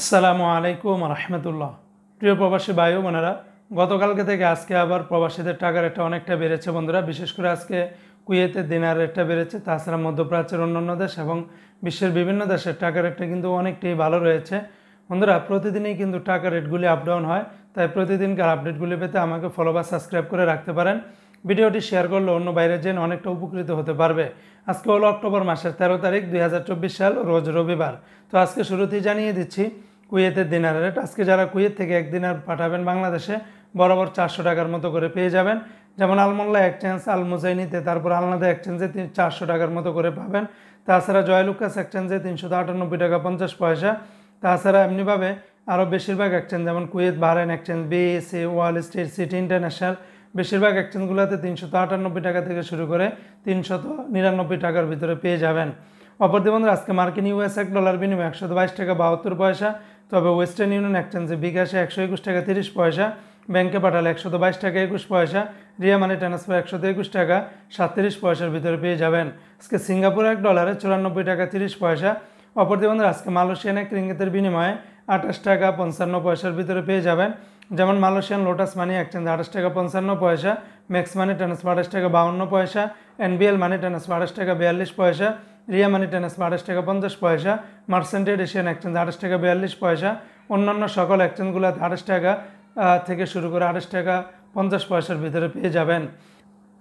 আসসালামু আলাইকুম রহমতুল্লাহ প্রিয় প্রবাসী বায়ু বোনেরা গতকালকে থেকে আজকে আবার প্রবাসীদের টাকা রেটটা অনেকটা বেড়েছে বন্ধুরা বিশেষ করে আজকে কুয়েতে দিনার রেটটা বেড়েছে তাছাড়া মধ্যপ্রাচ্যের অন্যান্য দেশ এবং বিশ্বের বিভিন্ন দেশের টাকার রেটটা কিন্তু অনেকটাই ভালো রয়েছে বন্ধুরা প্রতিদিনই কিন্তু টাকা রেটগুলি আপ ডাউন হয় তাই প্রতিদিনকার আপডেটগুলি পেতে আমাকে ফলো বা সাবস্ক্রাইব করে রাখতে পারেন ভিডিওটি শেয়ার করলে অন্য বাইরের জেন অনেকটা উপকৃত হতে পারবে আজকে হলো অক্টোবর মাসের তেরো তারিখ দুই সাল রোজ রবিবার তো আজকে শুরুতেই জানিয়ে দিচ্ছি কুয়েতের দিনার রেট আজকে যারা কুয়েত থেকে এক দিনার পাঠাবেন বাংলাদেশে বরাবর চারশো টাকার মতো করে পেয়ে যাবেন যেমন আলমোল্লা এক্সচেঞ্জ আলমুজাইনিতে তারপর আলনাদা এক্সচেঞ্জে চারশো টাকার মতো করে পাবেন তাছাড়া জয়লুকাস এক্সচেঞ্জে তিনশো আটানব্বই টাকা পঞ্চাশ পয়সা তাছাড়া এমনিভাবে আরও বেশিরভাগ এক্সচেঞ্জ যেমন Kuwait Bahrain exchange BAC Wall Street City International বেশিরভাগ এক্সচেঞ্জগুলোতে তিনশো আটানব্বই টাকা থেকে শুরু করে তিনশত নিরানব্বই টাকার ভিতরে পেয়ে যাবেন অপরদি বন্ধুরা আজকে মার্কিন ইউএস এক ডলার বিনিময় একশো বাইশ টাকা বাহাত্তর পয়সা তবে ওয়েস্টার্ন ইউনিয়ন এক্সচেঞ্জে বিকাশে একশো একুশ টাকা তিরিশ পয়সা ব্যাংকে পাঠালে একশো বাইশ টাকা একুশ পয়সা রিয়া মানি ট্রান্সফার একশো একুশ টাকা সাতত্রিশ পয়সার ভিতরে পেয়ে যাবেন আজকে সিঙ্গাপুর এক ডলারে চুরানব্বই টাকা তিরিশ পয়সা অপরদি বন্ধুরা আজকে মালয়েশিয়ান এক রিঙ্গিতের বিনিময়ে আঠাশ টাকা পঞ্চান্ন পয়সার ভিতরে পেয়ে যাবেন যেমন মালয়েশিয়ান লোটাস মানি এক্সচেঞ্জ আঠাশ টাকা পঞ্চান্ন পয়সা ম্যাক্স মানি ট্রান্সফার আঠাশ টাকা বাউন্ন পয়সা এনবিএল মানি ট্রান্সফার আঠাশ টাকা বিয়াল্লিশ পয়সা রিয়া মানি ট্রান্সফার আঠাশ টাকা পঞ্চাশ পয়সা মার্সেন্টেড এশিয়ান এক্সচেঞ্জ আঠাশ টাকা বিয়াল্লিশ পয়সা অন্যান্য সকল এক্সচেঞ্জগুলোতে আঠাশ টাকা থেকে শুরু করে আঠাশ টাকা পঞ্চাশ পয়সার ভিতরে পেয়ে যাবেন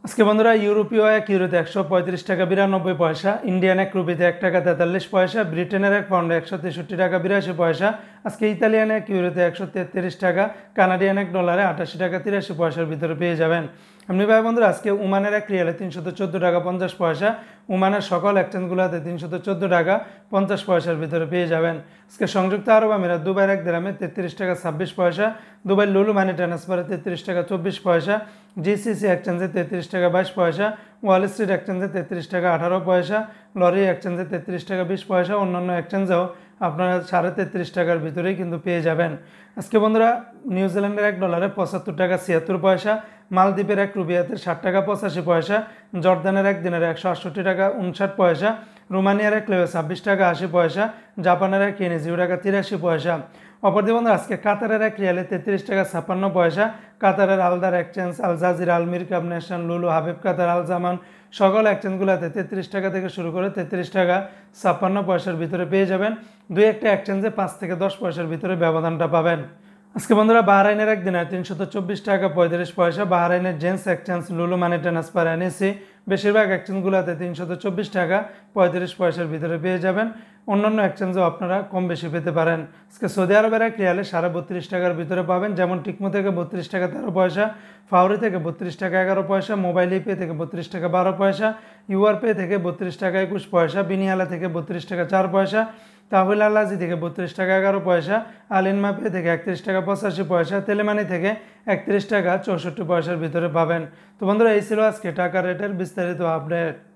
আজকে বন্ধুরা ইউরোপীয় এক ইউরোতে একশো পঁয়ত্রিশ টাকা বিরানব্বই পয়সা ইন্ডিয়ান এক রুপিতে এক টাকা তেতাল্লিশ পয়সা ব্রিটেনের এক পাউন্ডে একশো তেষট্টি টাকা বিরাশি পয়সা আজকে ইতালিয়ান এক ইউরোতে একশো তেত্রিশ টাকা কানাডিয়ান এক ডলারে আটাশি টাকা তিরাশি পয়সার ভিতরে পেয়ে যাবেন আপনি ভাই বন্ধুরা আজকে উমানের এক রিয়ালে তিনশত চোদ্দো টাকা পঞ্চাশ পয়সা উমানের সকল এক্সচেঞ্জগুলোতে তিনশত চোদ্দো টাকা পঞ্চাশ পয়সার ভিতরে পেয়ে যাবেন আজকে সংযুক্ত আরব আমিরা দুবাইয়ের এক গ্রামে তেত্রিশ টাকা ছাব্বিশ পয়সা দুবাই লুলু মানি ট্রান্সফারে তেত্রিশ টাকা চব্বিশ পয়সা জিসিসি একচেঞ্জে তেত্রিশ টাকা বাইশ পয়সা ওয়াল স্ট্রিট একচেঞ্জে তেত্রিশ টাকা আঠারো পয়সা লরি একচেঞ্জে তেত্রিশ টাকা বিশ পয়সা অন্যান্য একচেঞ্জেও আপনারা সাড়ে তেত্রিশ টাকার ভিতরেই কিন্তু পেয়ে যাবেন আজকে বন্ধুরা নিউজিল্যান্ডের এক ডলারে পঁচাত্তর টাকা ছিয়াত্তর পয়সা মালদ্বীপের এক রুবিয়াতে ষাট টাকা পঁচাশি পয়সা জর্দানের এক দিনের একশো আটষট্টি টাকা উনষাট পয়সা রোমানিয়ার এক লেবে ছাব্বিশ টাকা আশি পয়সা জাপানের এক ইয়েনে জিরো টাকা তিরাশি পয়সা অপরদিকে বন্ধু আজকে কাতারের এক রিয়ালে তেত্রিশ টাকা ছাপ্পান্ন পয়সা কাতারের আলদার এক্সচেঞ্জ আল জাজির আলমির কাব নেশন লুলু হাবিব কাতার আল জামান সকল এক্সচেঞ্জগুলোতে তেত্রিশ টাকা থেকে শুরু করে তেত্রিশ টাকা ছাপ্পান্ন পয়সার ভিতরে পেয়ে যাবেন দুই একটা এক্সচেঞ্জে পাঁচ থেকে দশ পয়সার ভিতরে ব্যবধানটা পাবেন আজকে বন্ধুরা বাহরাইনের একদিন হয় তিনশত চব্বিশ টাকা পঁয়ত্রিশ পয়সা বাহরাইনের জেন্স এক্সচেঞ্জ লুলু মানি ট্রান্সফার এনেছি বেশিরভাগ এক্সচেঞ্জগুলোতে তিনশত চব্বিশ টাকা পঁয়ত্রিশ পয়সার ভিতরে পেয়ে যাবেন অন্যান্য এক্সচেঞ্জও আপনারা কম বেশি পেতে পারেন আজকে সৌদি আরবের এক রিয়ালে সাড়ে বত্রিশ টাকার ভিতরে পাবেন যেমন টিকমো থেকে বত্রিশ টাকা তেরো পয়সা ফাউরি থেকে বত্রিশ টাকা এগারো পয়সা মোবাইল ইপে থেকে বত্রিশ টাকা বারো পয়সা ইউআরপে থেকে বত্রিশ টাকা একুশ পয়সা বিনিয়ালা থেকে বত্রিশ টাকা চার পয়সা তাহুল আলাজি থেকে বত্রিশ টাকা এগারো পয়সা আলিনমাপে থেকে একত্রিশ টাকা পঁচাশি পয়সা তেলেমানি থেকে একত্রিশ টাকা চৌষট্টি পয়সার ভিতরে পাবেন তো বন্ধুরা এই ছিল আজকে টাকা রেটের বিস্তারিত আপডেট